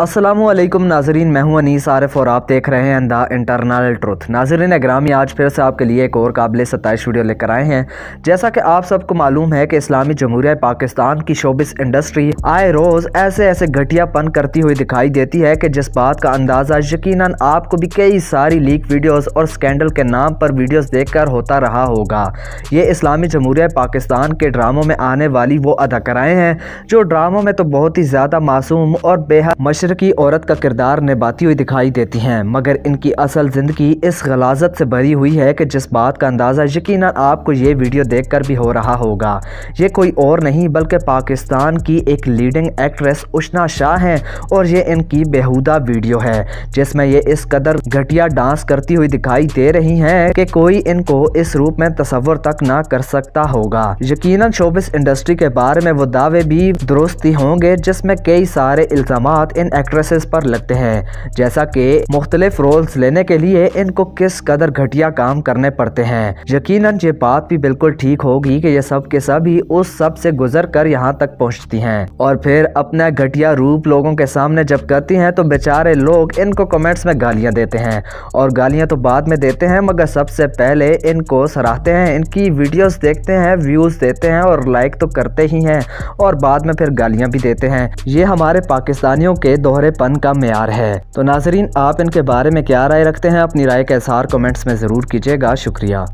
असलम नाजरीन मैं हूं अनीस आरफ और आप देख रहे हैं द इंटरनल ट्रुथ नाजरीन ग्रामी आज फिर से आपके लिए एक और काबिल सत्ताईस वीडियो लेकर आए हैं जैसा कि आप सबको मालूम है कि इस्लामी जमहूरिया पाकिस्तान की शोबिस इंडस्ट्री आए रोज़ ऐसे ऐसे घटियापन करती हुई दिखाई देती है कि जिस बात का अंदाज़ा यकीन आपको भी कई सारी लीक वीडियोज़ और स्कैंडल के नाम पर वीडियोज़ देख कर होता रहा होगा ये इस्लामी जमहूरिया पाकिस्तान के ड्रामों में आने वाली वो अदाकराएँ हैं जो ड्रामों में तो बहुत ही ज़्यादा मासूम और बेहद मशर नजर की औरत का किरदार निभाती हुई दिखाई देती हैं मगर इनकी असल ज़िंदगी इस गलाजत से भरी हुई है कि जिस बात का अंदाज़ा यकीन आपको ये वीडियो देखकर भी हो रहा होगा ये कोई और नहीं बल्कि पाकिस्तान की एक लीडिंग एक्ट्रेस उष्णा शाह हैं और ये इनकी बेहूदा वीडियो है जिसमें ये इस कदर घटिया डांस करती हुई दिखाई दे रही हैं कि कोई इनको इस रूप में तस्वर तक ना कर सकता होगा यकीन शोबिस इंडस्ट्री के बारे में वो दावे भी दुरुस्ती होंगे जिसमें कई सारे इल्ज़ाम इन एक्ट्रेसेस पर लगते हैं जैसा कि मुख्तलिफ रोल्स लेने के लिए इनको किस कदर घटिया काम करने पड़ते हैं यकीनन ये बात भी बिल्कुल ठीक होगी कि ये सब के सब ही उस सब से गुजर कर यहाँ तक पहुँचती हैं और फिर अपना घटिया रूप लोगों के सामने जब करती हैं तो बेचारे लोग इनको कमेंट्स में गालियाँ देते हैं और गालियाँ तो बाद में देते हैं मगर सबसे पहले इनको सराहते हैं इनकी वीडियोज देखते हैं व्यूज़ देते हैं और लाइक तो करते ही हैं और बाद में फिर गालियाँ भी देते हैं ये हमारे पाकिस्तानियों के दोहरेपन का मैार है तो नाजरीन आप इनके बारे में क्या राय रखते हैं अपनी राय का इजहार कमेंट्स में ज़रूर कीजिएगा शुक्रिया